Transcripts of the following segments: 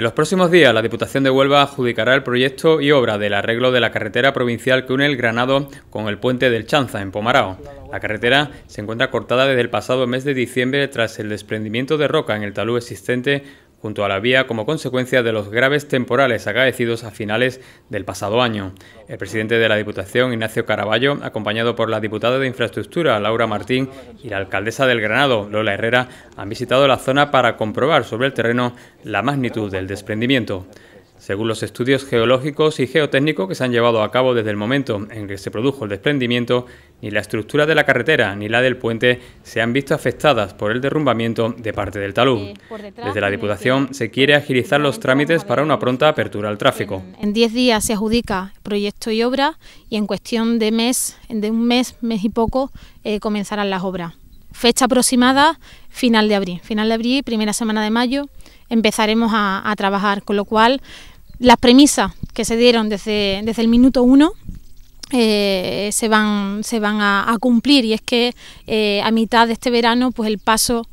En los próximos días, la Diputación de Huelva adjudicará el proyecto y obra del arreglo de la carretera provincial que une el Granado con el puente del Chanza, en Pomarao. La carretera se encuentra cortada desde el pasado mes de diciembre tras el desprendimiento de roca en el talud existente junto a la vía como consecuencia de los graves temporales acaecidos a finales del pasado año. El presidente de la Diputación, Ignacio Caraballo, acompañado por la diputada de Infraestructura, Laura Martín, y la alcaldesa del Granado, Lola Herrera, han visitado la zona para comprobar sobre el terreno la magnitud del desprendimiento. Según los estudios geológicos y geotécnicos que se han llevado a cabo desde el momento en que se produjo el desprendimiento, ni la estructura de la carretera ni la del puente se han visto afectadas por el derrumbamiento de parte del talud. Desde la Diputación se quiere agilizar los trámites para una pronta apertura al tráfico. En 10 días se adjudica proyecto y obra y en cuestión de mes, de un mes, mes y poco, eh, comenzarán las obras. Fecha aproximada, final de abril. Final de abril, primera semana de mayo, empezaremos a trabajar, con lo cual las premisas que se dieron desde, desde el minuto uno eh, se van, se van a, cumplir y es que eh, a mitad de este verano pues el paso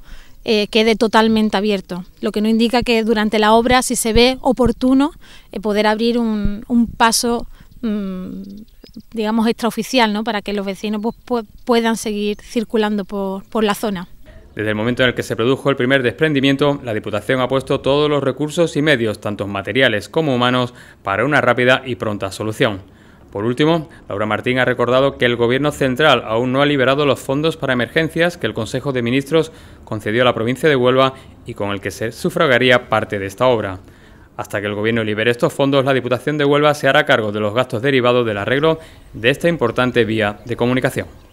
eh, quede totalmente abierto, lo que no indica que durante la obra, si se ve oportuno, poder abrir un, un paso mm, digamos extraoficial, ¿no? para que los vecinos pues, puedan seguir circulando por la zona. Desde el momento en el que se produjo el primer desprendimiento, la Diputación ha puesto todos los recursos y medios, tanto materiales como humanos, para una rápida y pronta solución. Por último, Laura Martín ha recordado que el Gobierno central aún no ha liberado los fondos para emergencias que el Consejo de Ministros concedió a la provincia de Huelva y con el que se sufragaría parte de esta obra. Hasta que el Gobierno libere estos fondos, la Diputación de Huelva se hará cargo de los gastos derivados del arreglo de esta importante vía de comunicación.